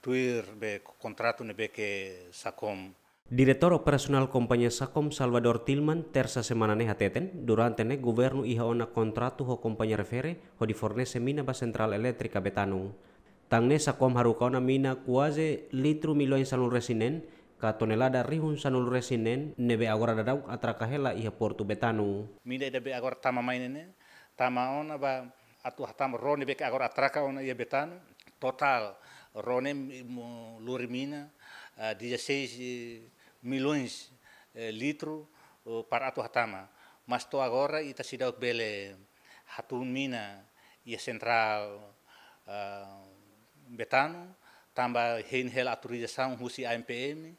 tuir be kontratu ne beke sakom. Direktur operasional kompanya Sakom Salvador Tilman tersa semanane hateten durante ne governo iha ona kontratu ho kompanya refere ho di fornese mina ba sentral elettrica Betanung. ne Sakom harukona mina kuaze litru miloin salun resinen ka tonelada rihun sanul resinen nebe agora dadau atrakahela iha portu Betanu. Mina ida be agora tama mainene tama ona ba atu hatam ro nebe agora atraka ona iha Betanu total Ronem Lurimina, 16 ah, eh, milhões de eh, litros para Tuatama. Mas estou agora e está cidade bele Hatumina e a central ah, Betano, também a autorização Rusi AMPM,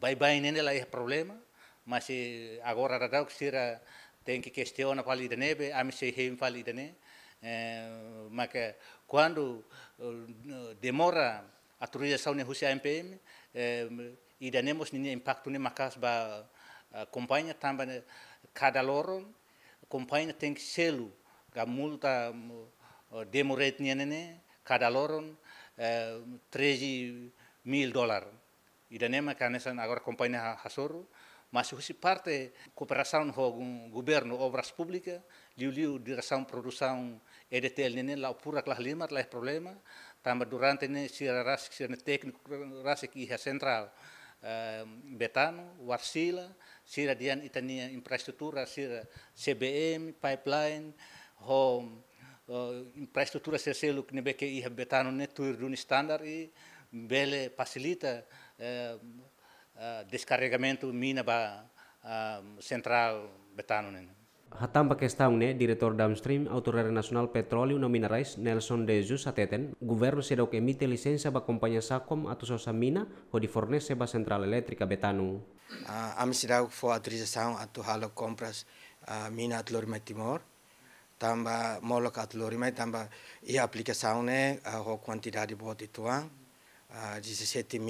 vai bem nela é problema, mas eh, agora da que será tem que questionar para lidar é nebe, a mim se rein para Eh, Maka, quando eh, demora a atualização na Rússia MPM, e eh, danemos nenhum impacto nem macas ba companhia também cada loro companhia tem selo ga multa demoret nene. cada loro 13 mil dólares. E danema canesan agora companhia hasoro Mas se parte cooperação com o governo, obras públicas, liu liu direção produção EDTL nene lá pura clas lima lá é problema, também durante ne se ras se ne técnico ras que é central eh, Betano, Warsila, sira dian itania infraestrutura, sira CBM, pipeline, home, eh, infraestrutura se selo que nebe que Betano ne né, tur dun standard e bele facilita eh, Ah, descarregamento mina ba ah, central betano betanunin. Hatamba questão né, diretor downstream, Autoridade Nacional Petróleo e Minerais, Nelson de Jesus ateten, governo será emite licença ba a Sakom Sacom sosa mina ho di fornece ba a central elétrica Betano. Uh, ah, a será fo autorização a tu halo compras a mina atlor Timor, tamba molok atlor mai tamba e aplicação né, a quantidade boa de tuang, uh, 17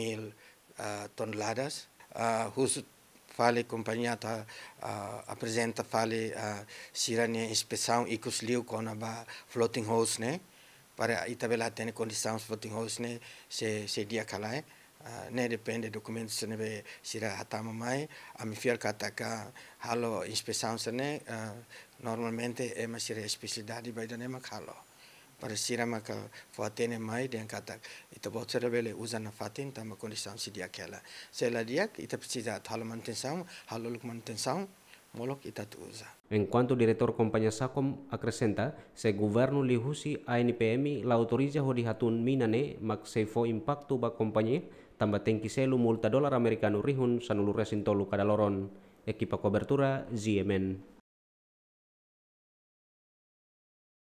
uh, toneladas, uh, cujo fale companhia tá uh, apresenta fale uh, sirane inspeção e cuslio com a floating house né para itabela tem condições floating house né se se dia calai Uh, ne né? depende dokumen sene be sira hatama mai ami fiar kata ka halo inspeção sene uh, normalmente é uma especialidade vai dar nem halo परशुरामा का फाते ने mai दें कातक इत बहुत सारे बेले उजन kondisi तम कुनिसाम सिदिया खेला सेला दिया इत सिजा थाल मनते साम man मनते molok itat uza. En cuanto director compañía Sacom acrescenta, se governo lihusi ANPM la autoriza hodi hatun minane mak sefo impacto ba compañía tamba tengki selu multa dolar americano rihun sanulu resintolu kadaloron. Equipa cobertura ZMN.